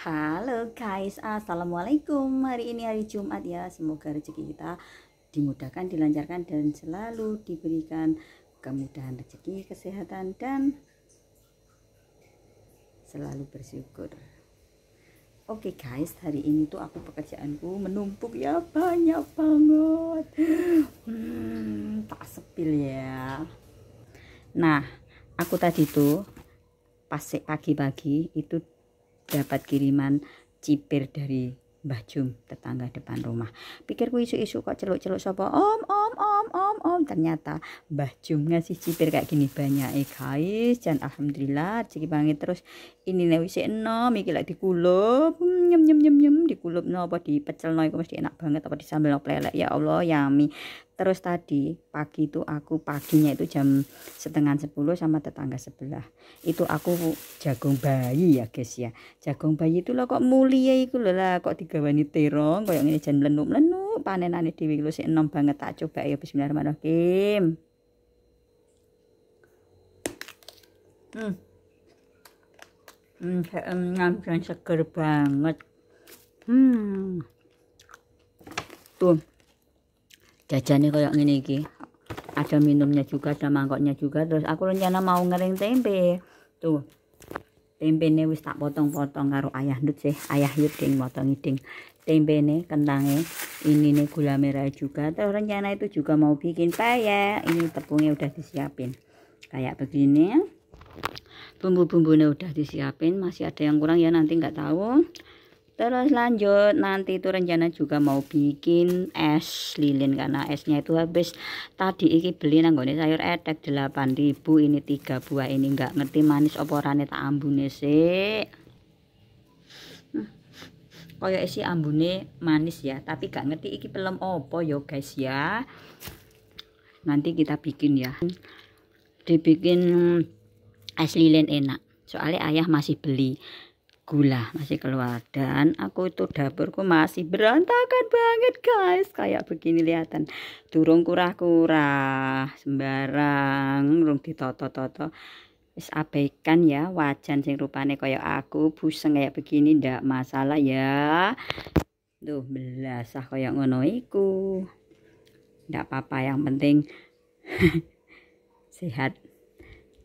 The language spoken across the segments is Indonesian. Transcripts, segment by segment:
Halo guys, Assalamualaikum Hari ini hari Jumat ya Semoga rezeki kita dimudahkan, dilancarkan Dan selalu diberikan kemudahan rezeki, kesehatan Dan selalu bersyukur Oke guys, hari ini tuh aku pekerjaanku menumpuk ya Banyak banget hmm, Tak sepil ya Nah, aku tadi tuh Pas pagi-pagi itu dapat kiriman cipir dari Mbah Jum tetangga depan rumah pikirku isu-isu kok celuk-celuk sopo om om om om om ternyata Mbah Jum ngasih cipir kayak gini banyak eh guys dan alhamdulillah ciki banget terus ini nih wis enom iki lagi dikulup hmm nyem nyem nyem nyem di kulup, nopo apa pecel itu mesti enak banget apa di sambil no pelelek ya Allah ya mi. terus tadi pagi itu aku paginya itu jam setengah sepuluh sama tetangga sebelah itu aku jagung bayi ya guys ya jagung bayi itu lo kok mulia itu lho lah kok digawani terong yang ini jangan lenuk-lenuk panenane dhewe iku sik enom banget tak coba ya bismillahirrahmanirrahim hmm Hmm, hmm yang seger banget. Hmm. Tuh. Jajannya kayak gini iki. Ada minumnya juga, ada mangkoknya juga. Terus aku rencana mau ngering tempe. Tuh. tempe nih wis tak potong-potong karo ayah ndut sih. Ayah yuk ding motongi ding. ini nih. ini nih gula merah juga. Terus rencana itu juga mau bikin paya. Ini tepungnya udah disiapin. Kayak begini bumbu-bumbunya udah disiapin masih ada yang kurang ya nanti nggak tahu terus lanjut nanti itu rencana juga mau bikin es lilin karena esnya itu habis tadi iki beli nanggone sayur etek 8000 ini tiga buah ini nggak ngerti manis oporannya tak ambune sih koyo isi ambune manis ya tapi gak ngerti iki pelem opo yo ya, guys ya nanti kita bikin ya dibikin es lilin enak soalnya ayah masih beli gula masih keluar dan aku itu dapurku masih berantakan banget guys kayak begini lihatan turung kurah-kurah sembarang rung ditoto-toto wis abaikan ya wajan sing rupane kaya aku buseng kayak begini ndak masalah ya tuh belasah kaya ngono iku ndak apa-apa yang penting sehat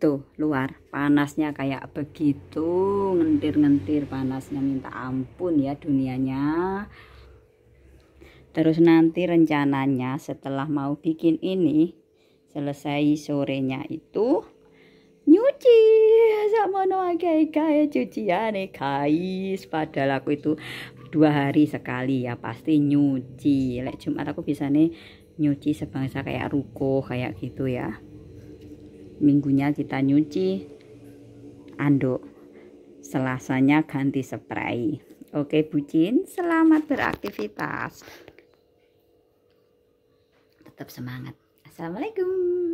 tuh gitu, luar panasnya kayak begitu ngentir-ngentir panasnya minta ampun ya dunianya terus nanti rencananya setelah mau bikin ini selesai sorenya itu nyuci sama no kaya cuci ane kais padahal aku itu dua hari sekali ya pasti nyuci lek Jumat aku bisa nih nyuci sebangsa kayak ruko kayak gitu ya minggunya kita nyuci anduk selasanya ganti spray oke bucin selamat beraktivitas tetap semangat assalamualaikum